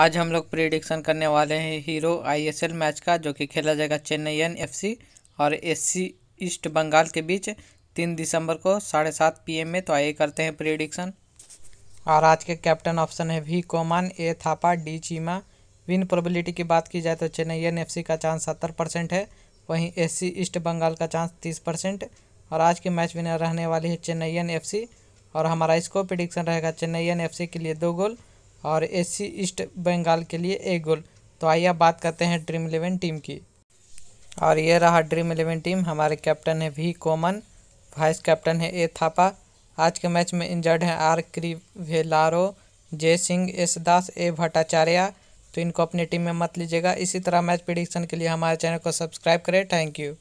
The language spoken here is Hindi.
आज हम लोग प्रिडिक्शन करने वाले हैं हीरो आईएसएल मैच का जो कि खेला जाएगा चेन्नई एन एफसी और एससी ईस्ट बंगाल के बीच तीन दिसंबर को साढ़े सात पी में तो आइए करते हैं प्रिडिक्शन और आज के कैप्टन ऑप्शन है V Koman A Thapa D Chima win probability की बात की जाए तो चेन्नईयन एफसी का चांस सत्तर परसेंट है वहीं एस ईस्ट बंगाल का चांस तीस परसेंट और आज के मैच विनर रहने वाली है चेन्नई एन और हमारा इसको प्रिडिक्शन रहेगा चेन्नई एन के लिए दो गोल और एस ईस्ट बंगाल के लिए एक गोल तो आइए अब बात करते हैं ड्रीम इलेवन टीम की और ये रहा ड्रीम इलेवन टीम हमारे कैप्टन है वी कोमन वाइस कैप्टन है ए थापा आज के मैच में इंजर्ड हैं R Crivellaro Jai Singh S Das A Bhattacharya तो इनको अपनी टीम में मत लीजिएगा इसी तरह मैच प्रिडिक्शन के लिए हमारे चैनल को सब्सक्राइब करें थैंक यू